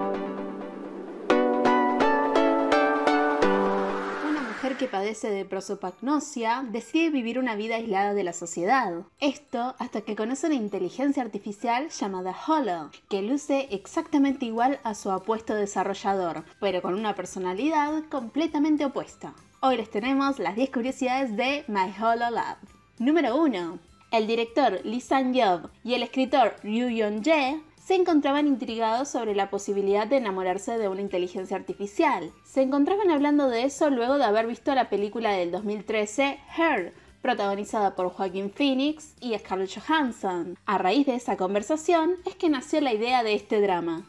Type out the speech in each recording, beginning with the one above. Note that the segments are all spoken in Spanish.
Una mujer que padece de prosopagnosia decide vivir una vida aislada de la sociedad. Esto hasta que conoce una inteligencia artificial llamada Hollow, que luce exactamente igual a su apuesto desarrollador, pero con una personalidad completamente opuesta. Hoy les tenemos las 10 curiosidades de My Hollow Lab. Número 1. El director Lee Sang-yeob y el escritor Ryu Yeon-jae se encontraban intrigados sobre la posibilidad de enamorarse de una inteligencia artificial. Se encontraban hablando de eso luego de haber visto la película del 2013, Her, protagonizada por Joaquin Phoenix y Scarlett Johansson. A raíz de esa conversación es que nació la idea de este drama.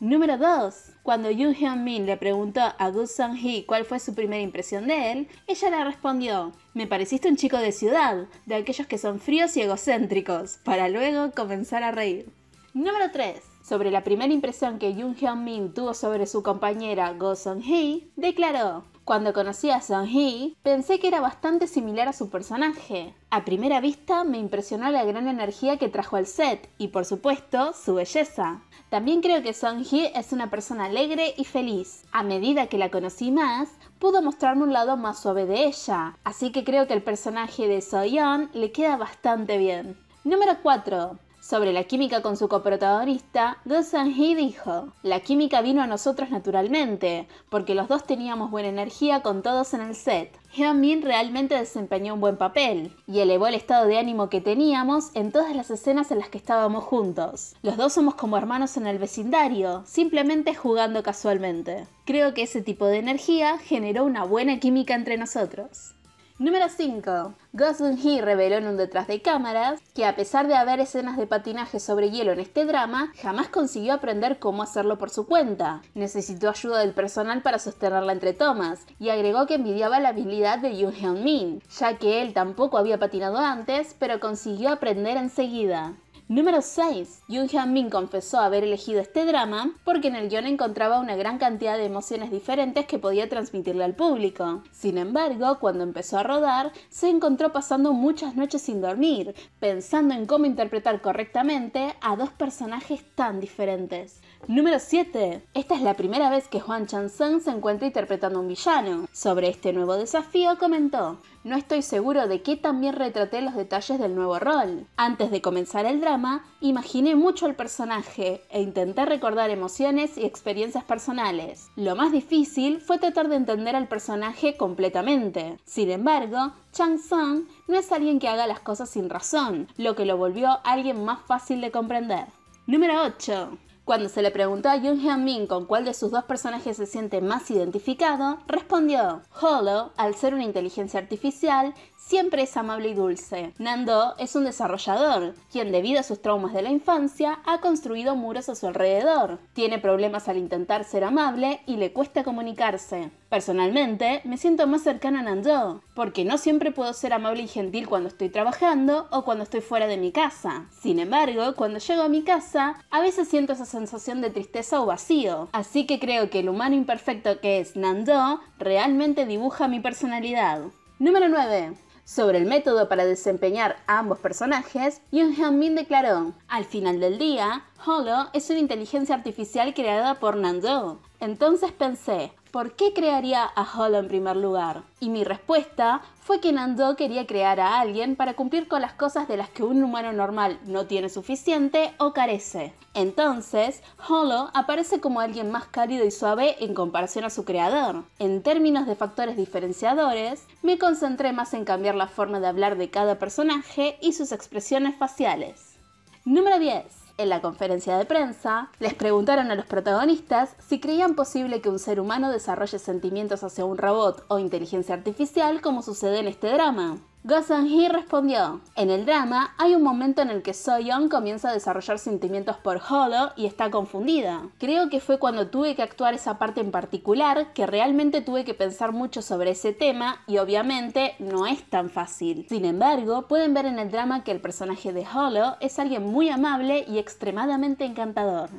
Número 2. Cuando Yoo Hyun-min le preguntó a Gu Sung-hee cuál fue su primera impresión de él, ella le respondió: Me pareciste un chico de ciudad, de aquellos que son fríos y egocéntricos, para luego comenzar a reír. Número 3. Sobre la primera impresión que Jung Hyun Min tuvo sobre su compañera Go Song Hee, declaró: Cuando conocí a Song Hee, pensé que era bastante similar a su personaje. A primera vista me impresionó la gran energía que trajo al set y por supuesto su belleza. También creo que Song Hee es una persona alegre y feliz. A medida que la conocí más, pudo mostrarme un lado más suave de ella, así que creo que el personaje de Yeon le queda bastante bien. Número 4 sobre la química con su coprotagonista Gusan hee dijo, la química vino a nosotros naturalmente, porque los dos teníamos buena energía con todos en el set. Min realmente desempeñó un buen papel y elevó el estado de ánimo que teníamos en todas las escenas en las que estábamos juntos. Los dos somos como hermanos en el vecindario, simplemente jugando casualmente. Creo que ese tipo de energía generó una buena química entre nosotros. Número 5. Gosling Hee reveló en un detrás de cámaras que a pesar de haber escenas de patinaje sobre hielo en este drama, jamás consiguió aprender cómo hacerlo por su cuenta. Necesitó ayuda del personal para sostenerla entre tomas y agregó que envidiaba la habilidad de Yoon Hyun Min, ya que él tampoco había patinado antes, pero consiguió aprender enseguida. Número 6. Yoon Hyun Min confesó haber elegido este drama porque en el guion encontraba una gran cantidad de emociones diferentes que podía transmitirle al público. Sin embargo, cuando empezó a rodar, se encontró pasando muchas noches sin dormir, pensando en cómo interpretar correctamente a dos personajes tan diferentes. Número 7. Esta es la primera vez que Juan Chan-sung se encuentra interpretando a un villano. Sobre este nuevo desafío comentó, no estoy seguro de qué también retraté los detalles del nuevo rol. Antes de comenzar el drama, imaginé mucho al personaje e intenté recordar emociones y experiencias personales. Lo más difícil fue tratar de entender al personaje completamente. Sin embargo, Chang Song no es alguien que haga las cosas sin razón, lo que lo volvió alguien más fácil de comprender. Número 8. Cuando se le preguntó a Jung Hyun Min con cuál de sus dos personajes se siente más identificado, respondió: Holo, al ser una inteligencia artificial, siempre es amable y dulce. Nando es un desarrollador, quien debido a sus traumas de la infancia ha construido muros a su alrededor. Tiene problemas al intentar ser amable y le cuesta comunicarse. Personalmente, me siento más cercana a Nando, porque no siempre puedo ser amable y gentil cuando estoy trabajando o cuando estoy fuera de mi casa. Sin embargo, cuando llego a mi casa, a veces siento esas sensación de tristeza o vacío. Así que creo que el humano imperfecto que es Nando realmente dibuja mi personalidad. Número 9. Sobre el método para desempeñar a ambos personajes, Yoon hyun declaró, al final del día, Holo es una inteligencia artificial creada por Nando. Entonces pensé, ¿por qué crearía a Hollow en primer lugar? Y mi respuesta fue que Nando quería crear a alguien para cumplir con las cosas de las que un humano normal no tiene suficiente o carece. Entonces, Hollow aparece como alguien más cálido y suave en comparación a su creador. En términos de factores diferenciadores, me concentré más en cambiar la forma de hablar de cada personaje y sus expresiones faciales. Número 10. En la conferencia de prensa, les preguntaron a los protagonistas si creían posible que un ser humano desarrolle sentimientos hacia un robot o inteligencia artificial como sucede en este drama sang Hee respondió, en el drama hay un momento en el que so So-Young comienza a desarrollar sentimientos por Holo y está confundida. Creo que fue cuando tuve que actuar esa parte en particular que realmente tuve que pensar mucho sobre ese tema y obviamente no es tan fácil. Sin embargo, pueden ver en el drama que el personaje de Holo es alguien muy amable y extremadamente encantador.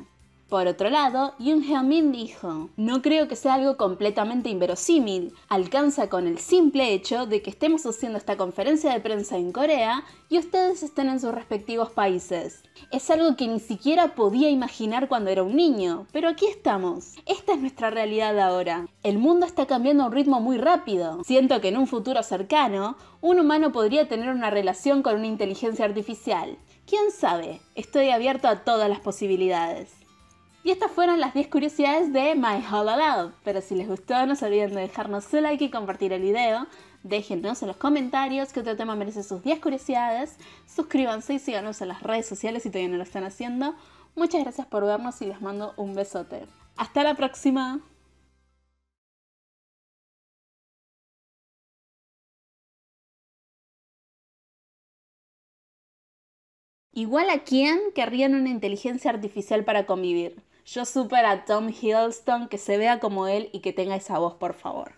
Por otro lado, Yun heo min dijo, no creo que sea algo completamente inverosímil, alcanza con el simple hecho de que estemos haciendo esta conferencia de prensa en Corea y ustedes estén en sus respectivos países. Es algo que ni siquiera podía imaginar cuando era un niño, pero aquí estamos. Esta es nuestra realidad ahora. El mundo está cambiando a un ritmo muy rápido. Siento que en un futuro cercano, un humano podría tener una relación con una inteligencia artificial. ¿Quién sabe? Estoy abierto a todas las posibilidades. Y estas fueron las 10 curiosidades de My Hollow Love. Pero si les gustó, no se olviden de dejarnos su like y compartir el video. déjennos en los comentarios qué otro tema merece sus 10 curiosidades. Suscríbanse y síganos en las redes sociales si todavía no lo están haciendo. Muchas gracias por vernos y les mando un besote. Hasta la próxima. Igual a quién querrían una inteligencia artificial para convivir. Yo super a Tom Hiddleston que se vea como él y que tenga esa voz, por favor.